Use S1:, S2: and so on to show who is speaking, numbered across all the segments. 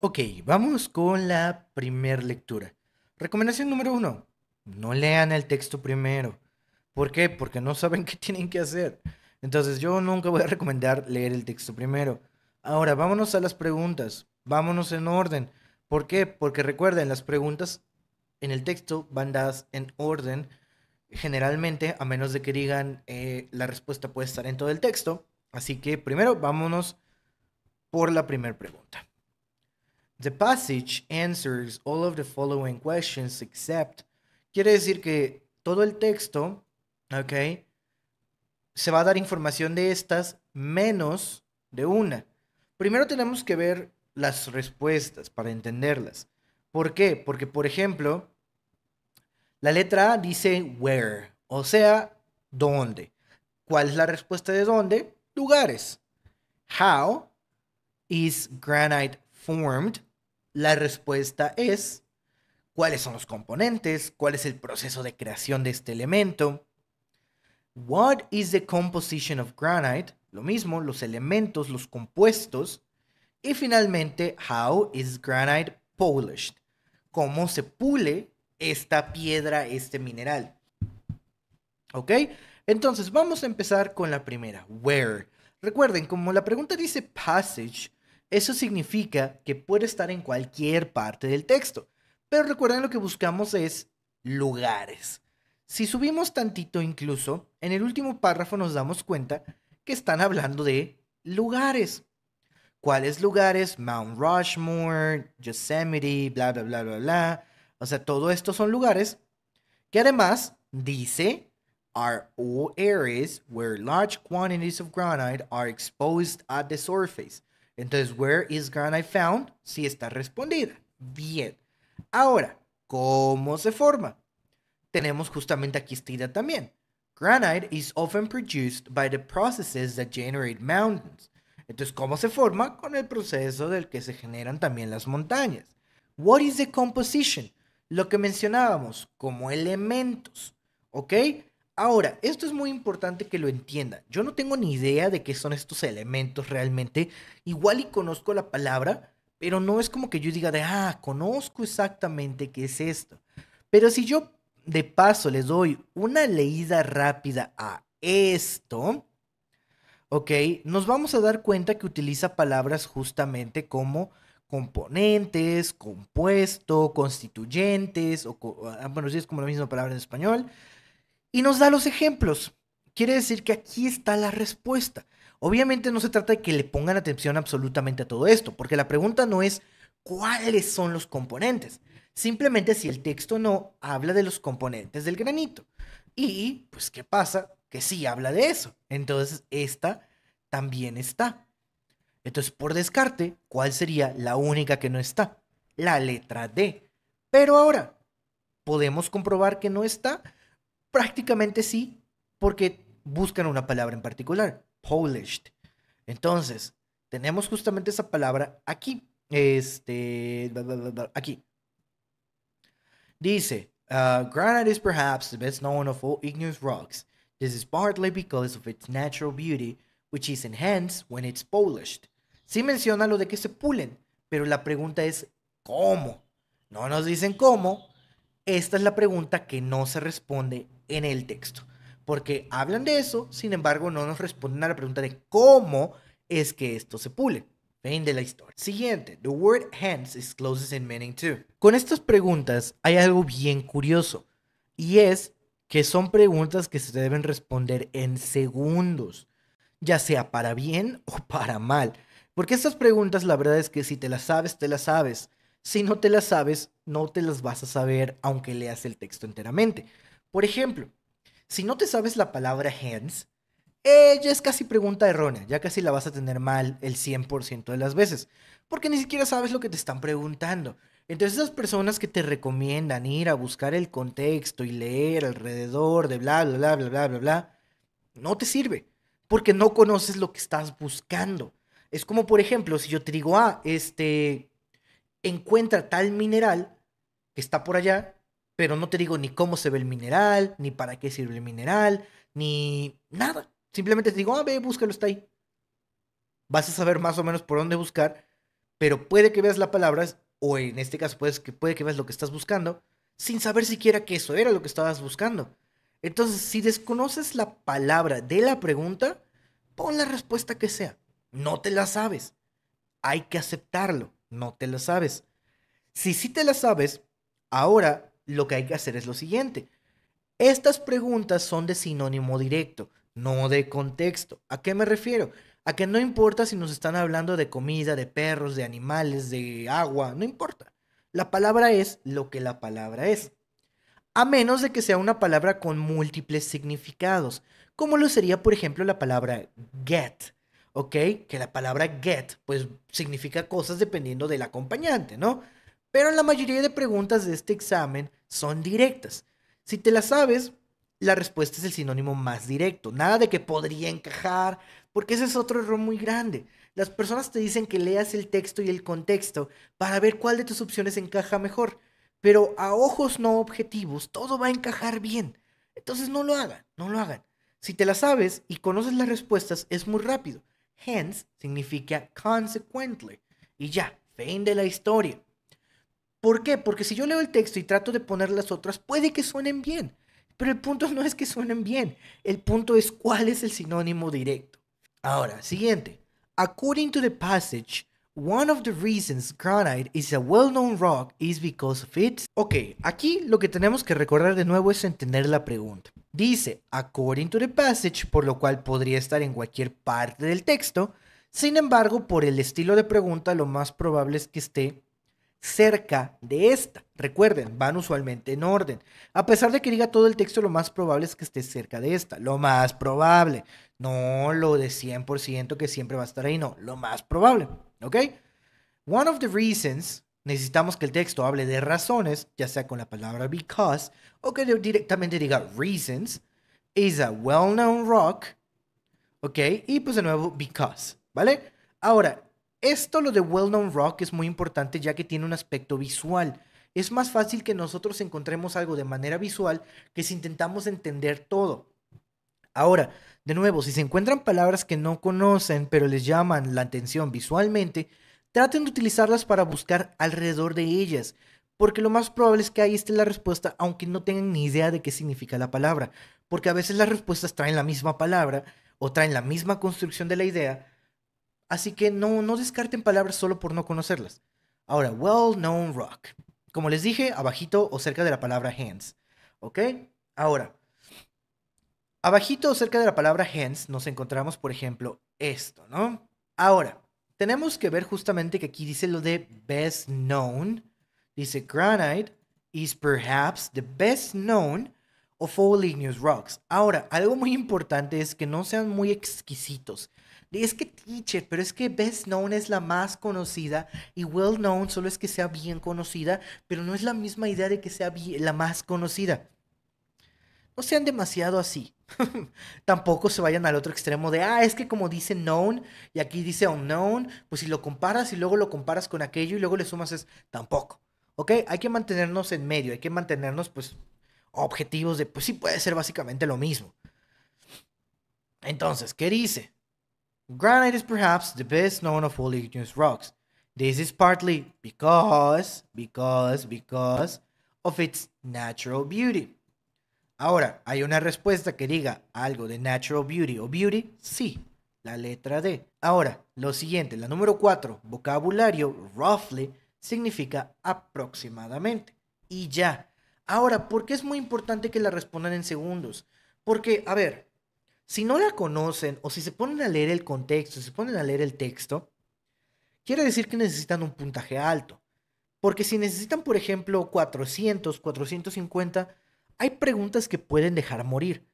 S1: Ok, vamos con la primera lectura. Recomendación número uno, no lean el texto primero. ¿Por qué? Porque no saben qué tienen que hacer. Entonces yo nunca voy a recomendar leer el texto primero. Ahora, vámonos a las preguntas. Vámonos en orden. ¿Por qué? Porque recuerden, las preguntas en el texto van dadas en orden. Generalmente, a menos de que digan eh, la respuesta puede estar en todo el texto. Así que primero vámonos por la primera pregunta. The passage answers all of the following questions except. Quiere decir que todo el texto, ¿ok? Se va a dar información de estas menos de una. Primero tenemos que ver las respuestas para entenderlas. ¿Por qué? Porque, por ejemplo, la letra A dice where, o sea, dónde. ¿Cuál es la respuesta de dónde? Lugares. How is granite formed? La respuesta es cuáles son los componentes, cuál es el proceso de creación de este elemento. What is the composition of granite? Lo mismo, los elementos, los compuestos. Y finalmente, how is granite polished? ¿Cómo se pule esta piedra, este mineral? ¿Ok? Entonces, vamos a empezar con la primera, where. Recuerden, como la pregunta dice passage, eso significa que puede estar en cualquier parte del texto. Pero recuerden lo que buscamos es lugares. Si subimos tantito incluso, en el último párrafo nos damos cuenta que están hablando de lugares. ¿Cuáles lugares? Mount Rushmore, Yosemite, bla, bla, bla, bla, bla. O sea, todo esto son lugares que además dice are areas where large quantities of granite are exposed at the surface. Entonces, where is granite found? Sí está respondida. Bien. Ahora, ¿cómo se forma? Tenemos justamente aquí esta también. Granite is often produced by the processes that generate mountains. Entonces, ¿cómo se forma? Con el proceso del que se generan también las montañas. What is the composition? Lo que mencionábamos como elementos, ¿ok? Ahora, esto es muy importante que lo entienda. Yo no tengo ni idea de qué son estos elementos realmente. Igual y conozco la palabra, pero no es como que yo diga de, ah, conozco exactamente qué es esto. Pero si yo de paso les doy una leída rápida a esto, ok, nos vamos a dar cuenta que utiliza palabras justamente como componentes, compuesto, constituyentes, o, ah, bueno, sí es como la misma palabra en español, y nos da los ejemplos. Quiere decir que aquí está la respuesta. Obviamente no se trata de que le pongan atención absolutamente a todo esto, porque la pregunta no es cuáles son los componentes, simplemente si el texto no habla de los componentes del granito. Y, pues, ¿qué pasa? Que sí habla de eso. Entonces, esta también está. Entonces, por descarte, ¿cuál sería la única que no está? La letra D. Pero ahora, podemos comprobar que no está Prácticamente sí, porque buscan una palabra en particular, Polished. Entonces, tenemos justamente esa palabra aquí. Este, aquí. Dice, uh, granite is perhaps the best known of all igneous rocks. This is partly because of its natural beauty, which is enhanced when it's polished. Sí menciona lo de que se pulen, pero la pregunta es ¿cómo? No nos dicen cómo. Esta es la pregunta que no se responde en el texto. Porque hablan de eso, sin embargo, no nos responden a la pregunta de cómo es que esto se pule. Fin de la historia. Siguiente, the word hence is closest in meaning too. Con estas preguntas hay algo bien curioso y es que son preguntas que se deben responder en segundos, ya sea para bien o para mal. Porque estas preguntas la verdad es que si te las sabes, te las sabes. Si no te las sabes, no te las vas a saber aunque leas el texto enteramente. Por ejemplo, si no te sabes la palabra hands, ella eh, es casi pregunta errónea, ya casi la vas a tener mal el 100% de las veces, porque ni siquiera sabes lo que te están preguntando. Entonces esas personas que te recomiendan ir a buscar el contexto y leer alrededor de bla, bla, bla, bla, bla, bla, bla, no te sirve, porque no conoces lo que estás buscando. Es como, por ejemplo, si yo te digo, ah, este, encuentra tal mineral que está por allá pero no te digo ni cómo se ve el mineral, ni para qué sirve el mineral, ni nada. Simplemente te digo, a ah, ve, búscalo, está ahí. Vas a saber más o menos por dónde buscar, pero puede que veas la palabra, o en este caso que, puede que veas lo que estás buscando, sin saber siquiera que eso era lo que estabas buscando. Entonces, si desconoces la palabra de la pregunta, pon la respuesta que sea. No te la sabes. Hay que aceptarlo. No te la sabes. Si sí te la sabes, ahora lo que hay que hacer es lo siguiente. Estas preguntas son de sinónimo directo, no de contexto. ¿A qué me refiero? A que no importa si nos están hablando de comida, de perros, de animales, de agua, no importa. La palabra es lo que la palabra es. A menos de que sea una palabra con múltiples significados, como lo sería, por ejemplo, la palabra get, ¿ok? Que la palabra get, pues significa cosas dependiendo del acompañante, ¿no? Pero en la mayoría de preguntas de este examen, son directas. Si te las sabes, la respuesta es el sinónimo más directo. Nada de que podría encajar, porque ese es otro error muy grande. Las personas te dicen que leas el texto y el contexto para ver cuál de tus opciones encaja mejor. Pero a ojos no objetivos, todo va a encajar bien. Entonces no lo hagan, no lo hagan. Si te la sabes y conoces las respuestas, es muy rápido. Hence significa consequently. Y ya, fin de la historia. ¿Por qué? Porque si yo leo el texto y trato de poner las otras, puede que suenen bien. Pero el punto no es que suenen bien. El punto es cuál es el sinónimo directo. Ahora, siguiente. According to the passage, one of the reasons granite is a well-known rock is because of its... Ok, aquí lo que tenemos que recordar de nuevo es entender la pregunta. Dice, according to the passage, por lo cual podría estar en cualquier parte del texto. Sin embargo, por el estilo de pregunta, lo más probable es que esté cerca de esta. Recuerden, van usualmente en orden. A pesar de que diga todo el texto, lo más probable es que esté cerca de esta. Lo más probable. No lo de 100% que siempre va a estar ahí, no. Lo más probable. ¿Ok? One of the reasons necesitamos que el texto hable de razones, ya sea con la palabra because o que directamente diga reasons, is a well-known rock. ¿Ok? Y pues de nuevo, because. ¿Vale? Ahora, esto, lo de Well Known Rock, es muy importante ya que tiene un aspecto visual. Es más fácil que nosotros encontremos algo de manera visual que si intentamos entender todo. Ahora, de nuevo, si se encuentran palabras que no conocen pero les llaman la atención visualmente, traten de utilizarlas para buscar alrededor de ellas, porque lo más probable es que ahí esté la respuesta aunque no tengan ni idea de qué significa la palabra, porque a veces las respuestas traen la misma palabra o traen la misma construcción de la idea, Así que no, no descarten palabras solo por no conocerlas. Ahora, well-known rock. Como les dije, abajito o cerca de la palabra hands. ¿Ok? Ahora, abajito o cerca de la palabra hands nos encontramos, por ejemplo, esto, ¿no? Ahora, tenemos que ver justamente que aquí dice lo de best known. Dice, granite is perhaps the best known of all igneous rocks. Ahora, algo muy importante es que no sean muy exquisitos es que teacher, pero es que best known es la más conocida y well known solo es que sea bien conocida, pero no es la misma idea de que sea la más conocida. No sean demasiado así. Tampoco se vayan al otro extremo de, ah, es que como dice known y aquí dice unknown, pues si lo comparas y luego lo comparas con aquello y luego le sumas es tampoco. ¿Ok? Hay que mantenernos en medio, hay que mantenernos pues objetivos de, pues sí puede ser básicamente lo mismo. Entonces, ¿qué dice? Granite is perhaps the best known of all igneous rocks. This is partly because, because, because of its natural beauty. Ahora, ¿hay una respuesta que diga algo de natural beauty o beauty? Sí, la letra D. Ahora, lo siguiente, la número 4, vocabulario, roughly, significa aproximadamente. Y ya. Ahora, ¿por qué es muy importante que la respondan en segundos? Porque, a ver, si no la conocen o si se ponen a leer el contexto, se ponen a leer el texto, quiere decir que necesitan un puntaje alto. Porque si necesitan, por ejemplo, 400, 450, hay preguntas que pueden dejar morir.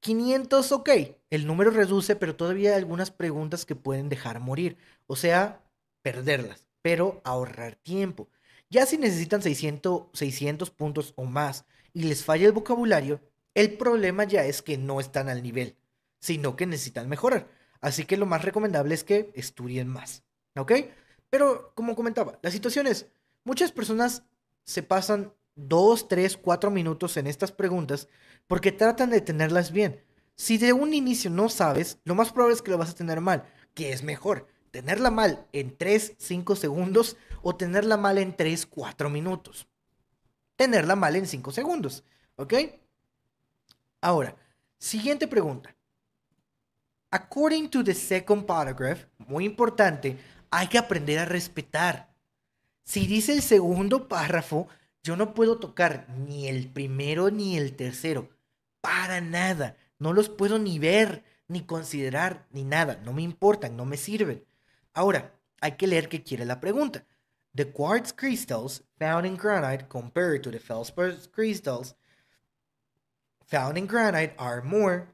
S1: 500, ok, el número reduce, pero todavía hay algunas preguntas que pueden dejar morir. O sea, perderlas, pero ahorrar tiempo. Ya si necesitan 600, 600 puntos o más y les falla el vocabulario, el problema ya es que no están al nivel, sino que necesitan mejorar. Así que lo más recomendable es que estudien más, ¿ok? Pero como comentaba, la situación es, muchas personas se pasan 2, 3, 4 minutos en estas preguntas porque tratan de tenerlas bien. Si de un inicio no sabes, lo más probable es que lo vas a tener mal, que es mejor tenerla mal en 3, 5 segundos o tenerla mal en 3, 4 minutos. Tenerla mal en 5 segundos, ¿ok? Ahora, siguiente pregunta. According to the second paragraph, muy importante, hay que aprender a respetar. Si dice el segundo párrafo, yo no puedo tocar ni el primero ni el tercero. Para nada. No los puedo ni ver, ni considerar, ni nada. No me importan, no me sirven. Ahora, hay que leer qué quiere la pregunta. The quartz crystals found in granite compared to the feldspar crystals found in granite are more.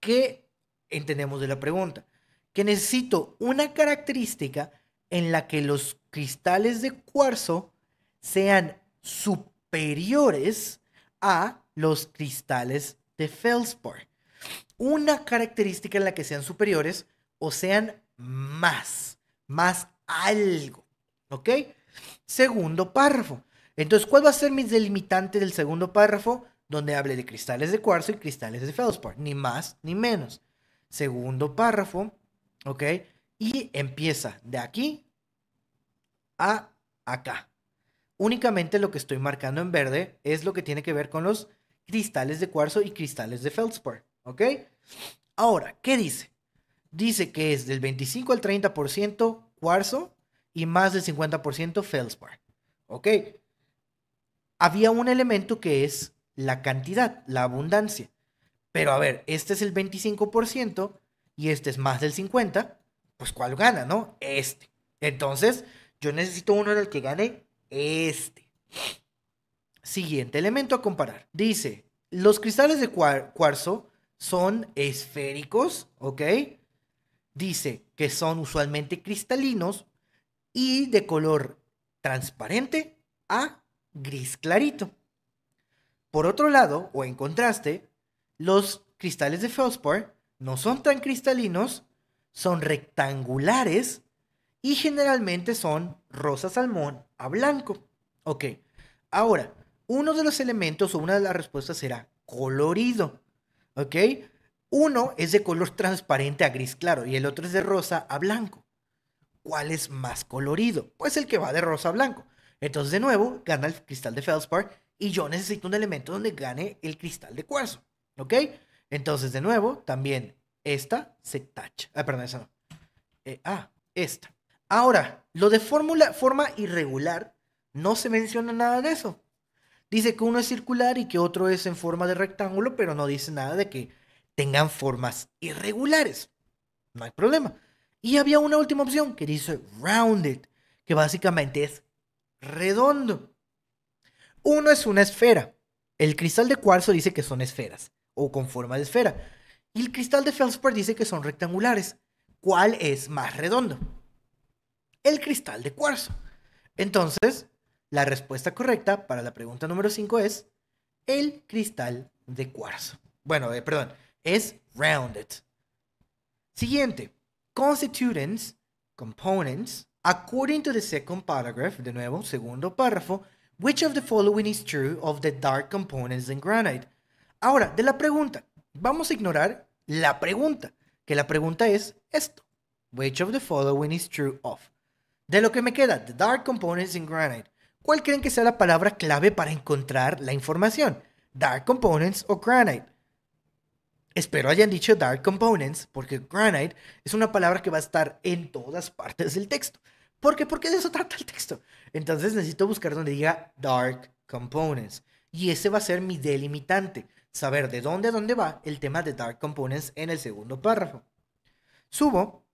S1: que entendemos de la pregunta? Que necesito una característica en la que los cristales de cuarzo sean superiores a los cristales de feldspar. Una característica en la que sean superiores o sean más, más algo. ¿Ok? Segundo párrafo. Entonces, ¿cuál va a ser mi delimitante del segundo párrafo? donde hable de cristales de cuarzo y cristales de feldspar, ni más ni menos. Segundo párrafo, ¿ok? Y empieza de aquí a acá. Únicamente lo que estoy marcando en verde es lo que tiene que ver con los cristales de cuarzo y cristales de feldspar, ¿ok? Ahora, ¿qué dice? Dice que es del 25 al 30% cuarzo y más del 50% feldspar, ¿ok? Había un elemento que es la cantidad, la abundancia. Pero a ver, este es el 25% y este es más del 50%, pues ¿cuál gana, no? Este. Entonces, yo necesito uno en el que gane este. Siguiente elemento a comparar. Dice, los cristales de cuarzo son esféricos, ¿ok? Dice que son usualmente cristalinos y de color transparente a gris clarito. Por otro lado, o en contraste, los cristales de feldspar no son tan cristalinos, son rectangulares y generalmente son rosa salmón a blanco. Ok, ahora, uno de los elementos o una de las respuestas será colorido. Ok, uno es de color transparente a gris claro y el otro es de rosa a blanco. ¿Cuál es más colorido? Pues el que va de rosa a blanco. Entonces, de nuevo, gana el cristal de feldspar y yo necesito un elemento donde gane el cristal de cuarzo. ¿Ok? Entonces, de nuevo, también esta se tacha. Ah, perdón, esa no. Eh, ah, esta. Ahora, lo de fórmula, forma irregular, no se menciona nada de eso. Dice que uno es circular y que otro es en forma de rectángulo, pero no dice nada de que tengan formas irregulares. No hay problema. Y había una última opción que dice rounded, que básicamente es redondo. Uno es una esfera. El cristal de cuarzo dice que son esferas o con forma de esfera. Y el cristal de feldspar dice que son rectangulares. ¿Cuál es más redondo? El cristal de cuarzo. Entonces, la respuesta correcta para la pregunta número 5 es el cristal de cuarzo. Bueno, eh, perdón, es rounded. Siguiente, constituents, components, according to the second paragraph, de nuevo, segundo párrafo, Which of the following is true of the dark components in granite? Ahora, de la pregunta, vamos a ignorar la pregunta, que la pregunta es esto. Which of the following is true of? De lo que me queda, the dark components in granite. ¿Cuál creen que sea la palabra clave para encontrar la información? Dark components o granite. Espero hayan dicho dark components porque granite es una palabra que va a estar en todas partes del texto. ¿Por qué? porque de eso trata el texto. Entonces necesito buscar donde diga dark components. Y ese va a ser mi delimitante. Saber de dónde a dónde va el tema de dark components en el segundo párrafo. Subo.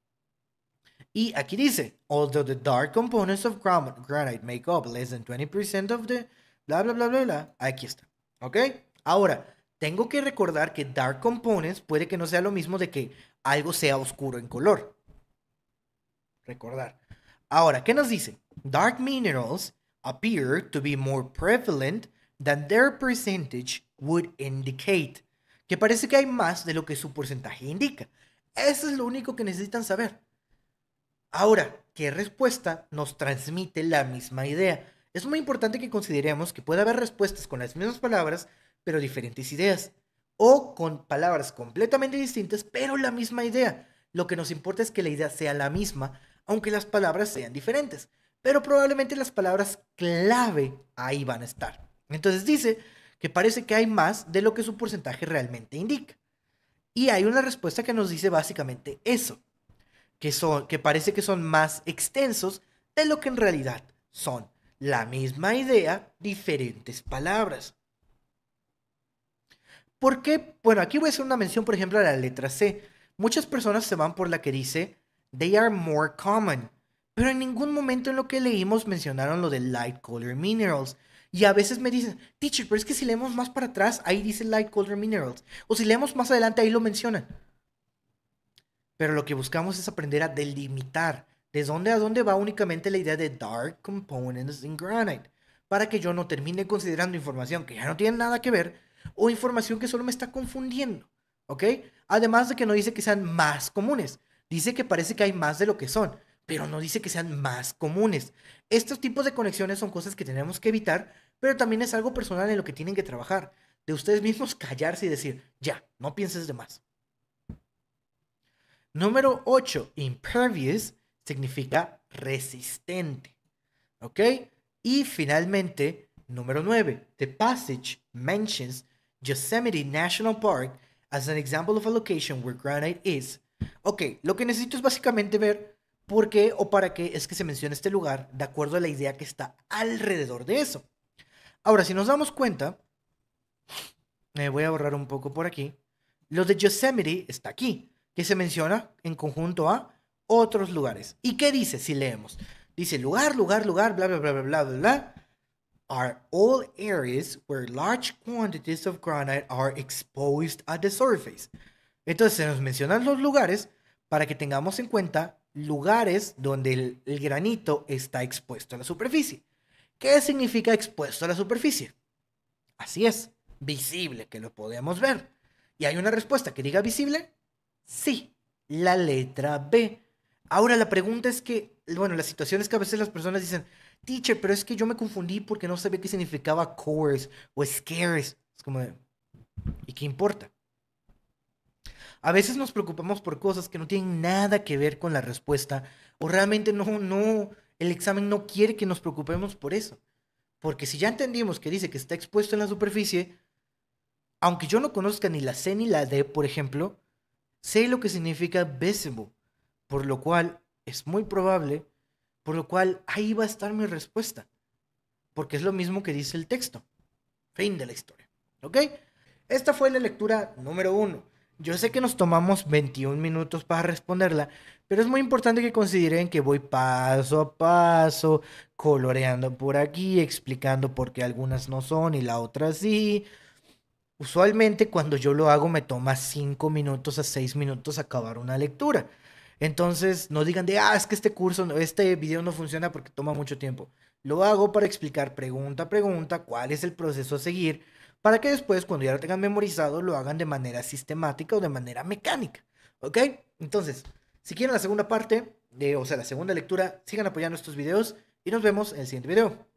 S1: Y aquí dice, although the dark components of granite make up less than 20% of the bla bla bla bla bla. Aquí está. ¿Ok? Ahora, tengo que recordar que dark components puede que no sea lo mismo de que algo sea oscuro en color. Recordar. Ahora, ¿qué nos dice? Dark minerals appear to be more prevalent than their percentage would indicate. Que parece que hay más de lo que su porcentaje indica. Eso es lo único que necesitan saber. Ahora, ¿qué respuesta nos transmite la misma idea? Es muy importante que consideremos que puede haber respuestas con las mismas palabras, pero diferentes ideas. O con palabras completamente distintas, pero la misma idea. Lo que nos importa es que la idea sea la misma aunque las palabras sean diferentes. Pero probablemente las palabras clave ahí van a estar. Entonces dice que parece que hay más de lo que su porcentaje realmente indica. Y hay una respuesta que nos dice básicamente eso, que, parece que son más extensos de lo que en realidad son. La misma idea, diferentes palabras. ¿Por qué? Bueno, aquí voy a hacer una mención, por ejemplo, a la letra C. Muchas personas se van por la que dice They are more common. Pero en ningún momento en lo que leímos mencionaron lo de light color minerals. Y a veces me dicen, teacher, pero es que si leemos más para atrás, ahí dice light color minerals. O si leemos más adelante, ahí lo mencionan. Pero lo que buscamos es aprender a delimitar de dónde a dónde va únicamente la idea de dark components in granite. Para que yo no termine considerando información que ya no tiene nada que ver o información que solo me está confundiendo. ¿Ok? Además de que no dice que sean más comunes. Dice que parece que hay más de lo que son, pero no dice que sean más comunes. Estos tipos de conexiones son cosas que tenemos que evitar, pero también es algo personal en lo que tienen que trabajar. De ustedes mismos callarse y decir, ya, no pienses de más. Número 8, impervious significa resistente. ¿Ok? Y finalmente, número 9, the passage mentions Yosemite National Park as an example of a location where granite is Ok, lo que necesito es básicamente ver por qué o para qué es que se menciona este lugar de acuerdo a la idea que está alrededor de eso. Ahora, si nos damos cuenta, me voy a borrar un poco por aquí, lo de Yosemite está aquí, que se menciona en conjunto a otros lugares. ¿Y qué dice si leemos? Dice lugar, lugar, lugar, bla, bla, bla, bla, bla, bla, bla. Are all areas where large quantities of granite are exposed at the surface. Entonces se nos mencionan los lugares para que tengamos en cuenta lugares donde el, granito está expuesto a la superficie. ¿Qué significa expuesto a la superficie? Así es, visible, que lo podemos ver. ¿Y hay una respuesta que diga visible? Sí, la letra B. Ahora la pregunta es que, bueno, la situaciones es que a veces las personas dicen, teacher, pero es que yo me confundí porque no sabía qué significaba coarse o scares. Es como ¿y qué importa? A veces nos preocupamos por cosas que no tienen nada que ver con la respuesta o realmente no, no, el examen no quiere que nos preocupemos por eso. Porque si ya entendimos que dice que está expuesto en la superficie, aunque yo no conozca ni la C ni la D, por ejemplo, sé lo que significa visible, por lo cual es muy probable, por lo cual ahí va a estar mi respuesta, porque es lo mismo que dice el texto. Fin de la historia. ¿Ok? Esta fue la lectura número uno. Yo sé que nos tomamos 21 minutos para responderla, pero es muy importante que consideren que voy paso a paso, coloreando por aquí, explicando por qué algunas no son y la otra sí. Usualmente cuando yo lo hago me toma 5 minutos a 6 minutos acabar una lectura. Entonces no digan de, ah, es que este curso, este video no funciona porque toma mucho tiempo. Lo hago para explicar pregunta a pregunta cuál es el proceso a seguir para que después, cuando ya lo tengan memorizado, lo hagan de manera sistemática o de manera mecánica. ¿Ok? Entonces, si quieren la segunda parte, de, o sea, la segunda lectura, sigan apoyando estos videos y nos vemos en el siguiente video.